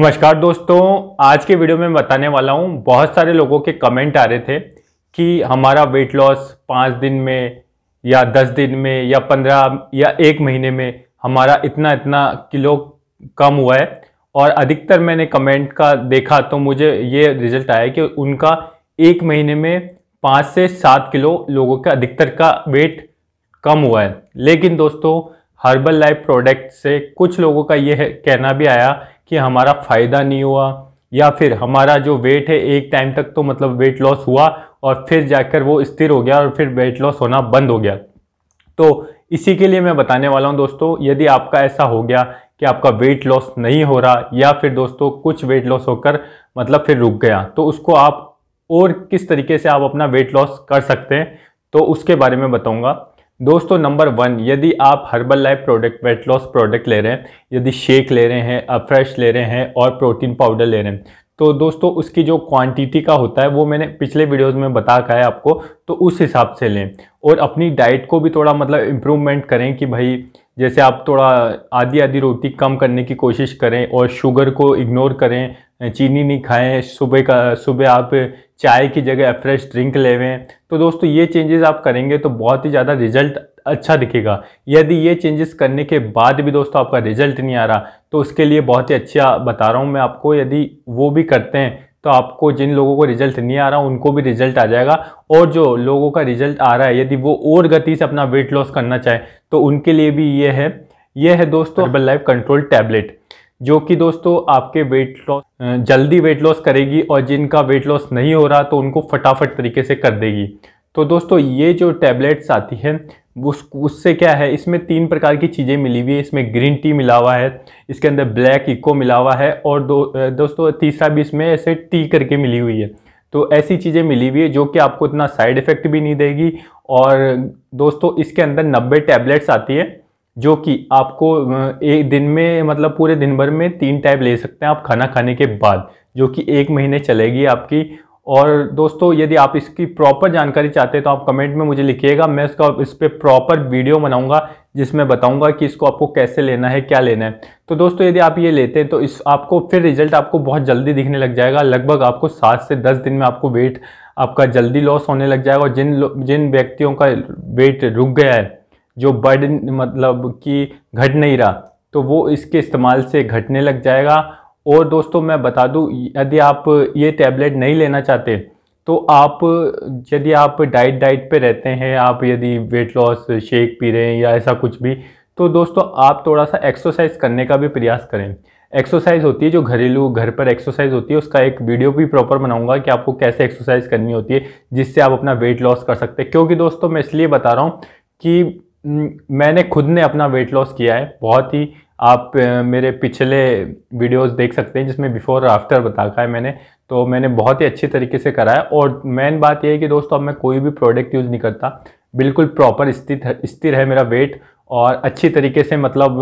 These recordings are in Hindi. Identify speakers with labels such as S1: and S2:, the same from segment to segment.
S1: नमस्कार दोस्तों आज के वीडियो में बताने वाला हूँ बहुत सारे लोगों के कमेंट आ रहे थे कि हमारा वेट लॉस पाँच दिन में या दस दिन में या पंद्रह या एक महीने में हमारा इतना इतना किलो कम हुआ है और अधिकतर मैंने कमेंट का देखा तो मुझे ये रिजल्ट आया कि उनका एक महीने में पाँच से सात किलो लोगों का अधिकतर का वेट कम हुआ है लेकिन दोस्तों हर्बल लाइफ प्रोडक्ट से कुछ लोगों का यह कहना भी आया कि हमारा फ़ायदा नहीं हुआ या फिर हमारा जो वेट है एक टाइम तक तो मतलब वेट लॉस हुआ और फिर जाकर वो स्थिर हो गया और फिर वेट लॉस होना बंद हो गया तो इसी के लिए मैं बताने वाला हूँ दोस्तों यदि आपका ऐसा हो गया कि आपका वेट लॉस नहीं हो रहा या फिर दोस्तों कुछ वेट लॉस होकर मतलब फिर रुक गया तो उसको आप और किस तरीके से आप अपना वेट लॉस कर सकते हैं तो उसके बारे में बताऊँगा दोस्तों नंबर वन यदि आप herbal life product weight loss product ले रहे हैं यदि शेक ले रहे हैं अफ्रेश ले रहे हैं और प्रोटीन पाउडर ले रहे हैं तो दोस्तों उसकी जो क्वांटिटी का होता है वो मैंने पिछले वीडियोस में बता कहा है आपको तो उस हिसाब से लें और अपनी डाइट को भी थोड़ा मतलब इम्प्रूवमेंट करें कि भाई जैसे आप थोड़ा आधी आधी रोटी कम करने की कोशिश करें और शुगर को इग्नोर करें चीनी नहीं खाएं सुबह का सुबह आप चाय की जगह फ्रेश ड्रिंक लेवें तो दोस्तों ये चेंजेस आप करेंगे तो बहुत ही ज़्यादा रिजल्ट अच्छा दिखेगा यदि ये चेंजेस करने के बाद भी दोस्तों आपका रिजल्ट नहीं आ रहा तो उसके लिए बहुत ही अच्छा बता रहा हूँ मैं आपको यदि वो भी करते हैं तो आपको जिन लोगों को रिजल्ट नहीं आ रहा उनको भी रिजल्ट आ जाएगा और जो लोगों का रिजल्ट आ रहा है यदि वो और गति से अपना वेट लॉस करना चाहे तो उनके लिए भी ये है ये है दोस्तों हर्बल लाइफ कंट्रोल टैबलेट जो कि दोस्तों आपके वेट लॉस जल्दी वेट लॉस करेगी और जिनका वेट लॉस नहीं हो रहा तो उनको फटाफट तरीके से कर देगी तो दोस्तों ये जो टैबलेट्स आती हैं उस उससे क्या है इसमें तीन प्रकार की चीज़ें मिली हुई है इसमें ग्रीन टी मिला हुआ है इसके अंदर ब्लैक इको मिला हुआ है और दो दोस्तों तीसरा भी इसमें ऐसे टी करके मिली हुई है तो ऐसी चीज़ें मिली हुई है जो कि आपको इतना साइड इफ़ेक्ट भी नहीं देगी और दोस्तों इसके अंदर नब्बे टैबलेट्स आती है जो कि आपको एक दिन में मतलब पूरे दिन भर में तीन टाइप ले सकते हैं आप खाना खाने के बाद जो कि एक महीने चलेगी आपकी और दोस्तों यदि आप इसकी प्रॉपर जानकारी चाहते हैं तो आप कमेंट में मुझे लिखिएगा मैं इसका इस पर प्रॉपर वीडियो बनाऊंगा जिसमें बताऊंगा कि इसको आपको कैसे लेना है क्या लेना है तो दोस्तों यदि आप ये लेते हैं तो इस आपको फिर रिजल्ट आपको बहुत जल्दी दिखने लग जाएगा लगभग आपको सात से दस दिन में आपको वेट आपका जल्दी लॉस होने लग जाएगा और जिन जिन व्यक्तियों का वेट रुक गया है जो बढ़ मतलब कि घट नहीं रहा तो वो इसके इस्तेमाल से घटने लग जाएगा और दोस्तों मैं बता दूं यदि आप ये टैबलेट नहीं लेना चाहते तो आप यदि आप डाइट डाइट पे रहते हैं आप यदि वेट लॉस शेक पी रहे हैं या ऐसा कुछ भी तो दोस्तों आप थोड़ा सा एक्सरसाइज करने का भी प्रयास करें एक्सरसाइज होती है जो घरेलू घर पर एक्सरसाइज होती है उसका एक वीडियो भी प्रॉपर बनाऊंगा कि आपको कैसे एक्सरसाइज करनी होती है जिससे आप अपना वेट लॉस कर सकते हैं क्योंकि दोस्तों मैं इसलिए बता रहा हूँ कि मैंने खुद ने अपना वेट लॉस किया है बहुत ही आप मेरे पिछले वीडियोस देख सकते हैं जिसमें बिफ़ोर और आफ्टर बता रखा है मैंने तो मैंने बहुत ही अच्छी तरीके से करा है और मेन बात यह है कि दोस्तों अब मैं कोई भी प्रोडक्ट यूज़ नहीं करता बिल्कुल प्रॉपर स्थित स्थिर है मेरा वेट और अच्छी तरीके से मतलब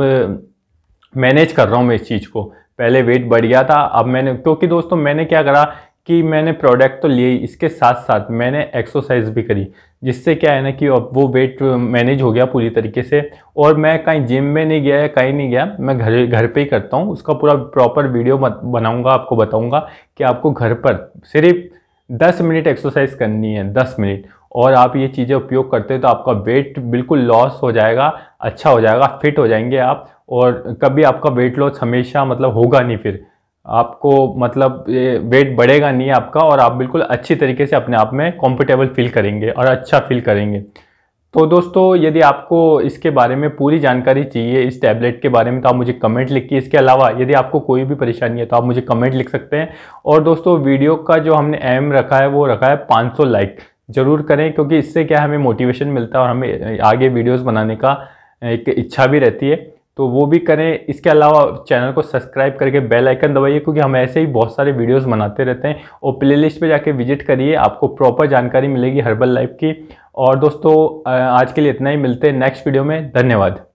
S1: मैनेज कर रहा हूँ मैं इस चीज़ को पहले वेट बढ़ गया था अब मैंने क्योंकि तो दोस्तों मैंने क्या करा कि मैंने प्रोडक्ट तो लिए इसके साथ साथ मैंने एक्सरसाइज भी करी जिससे क्या है ना कि अब वो वेट मैनेज हो गया पूरी तरीके से और मैं कहीं जिम में नहीं गया कहीं नहीं गया मैं घर घर पे ही करता हूँ उसका पूरा प्रॉपर वीडियो बनाऊँगा आपको बताऊँगा कि आपको घर पर सिर्फ दस मिनट एक्सरसाइज करनी है दस मिनट और आप ये चीज़ें उपयोग करते हैं तो आपका वेट बिल्कुल लॉस हो जाएगा अच्छा हो जाएगा फिट हो जाएंगे आप और कभी आपका वेट लॉस हमेशा मतलब होगा नहीं फिर आपको मतलब वेट बढ़ेगा नहीं आपका और आप बिल्कुल अच्छी तरीके से अपने आप में कंफर्टेबल फील करेंगे और अच्छा फील करेंगे तो दोस्तों यदि आपको इसके बारे में पूरी जानकारी चाहिए इस टैबलेट के बारे में तो आप मुझे कमेंट लिखिए इसके अलावा यदि आपको कोई भी परेशानी है तो आप मुझे कमेंट लिख सकते हैं और दोस्तों वीडियो का जो हमने एम रखा है वो रखा है 500 लाइक ज़रूर करें क्योंकि इससे क्या हमें मोटिवेशन मिलता है और हमें आगे वीडियोज़ बनाने का एक इच्छा भी रहती है तो वो भी करें इसके अलावा चैनल को सब्सक्राइब करके बेल आइकन दबाइए क्योंकि हम ऐसे ही बहुत सारे वीडियोस बनाते रहते हैं और प्लेलिस्ट पे जाके विजिट करिए आपको प्रॉपर जानकारी मिलेगी हर्बल लाइफ की और दोस्तों आज के लिए इतना ही मिलते हैं नेक्स्ट वीडियो में धन्यवाद